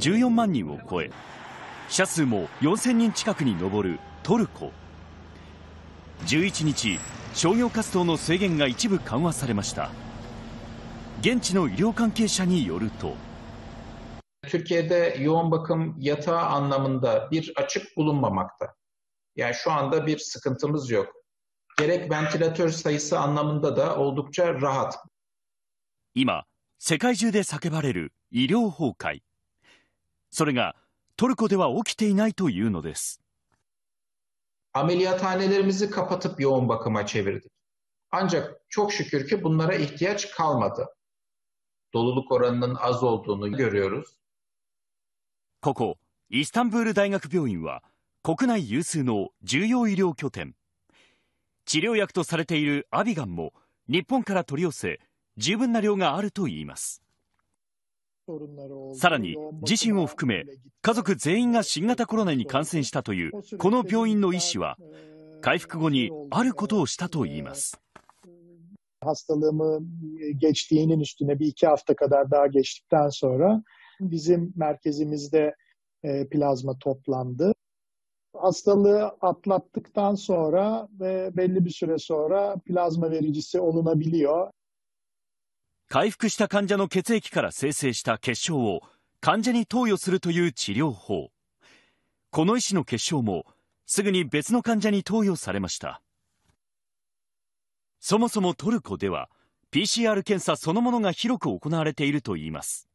14万人を超え死者数も4000人近くに上るトルコ11日商業活動の制限が一部緩和されました現地の医療関係者によると Türkiye'de yoğun bakım yatağı anlamında bir açık bulunmamakta. Yani şu anda bir sıkıntımız yok. Gerek ventilatör sayısı anlamında da oldukça rahat. 今、世界中で叫ばれる医療崩壊。それがトルコでは起きていないというのです。Ameliyathanelerimizi kapatıp yoğun bakıma çevirdik. Ancak çok şükür ki bunlara ihtiyaç kalmadı. Doluluk oranının az olduğunu görüyoruz. ここ、イスタンブール大学病院は国内有数の重要医療拠点。治療薬とされているアビガンも日本から取り寄せ、十分な量があるといいます。さらに自身を含め家族全員が新型コロナに感染したというこの病院の医師は、回復後にあることをしたといいます。hastalığı atlattıktan sonra ve belli bir süre sonra plazma vericisi olunabiliyor. 回復した患者の血液から生成したを患者に投与するという治療法。この医師の血晶もすぐに別の患者に投与されました。そもそもトルコでは PCR 検査そのものが広く行われているといいます。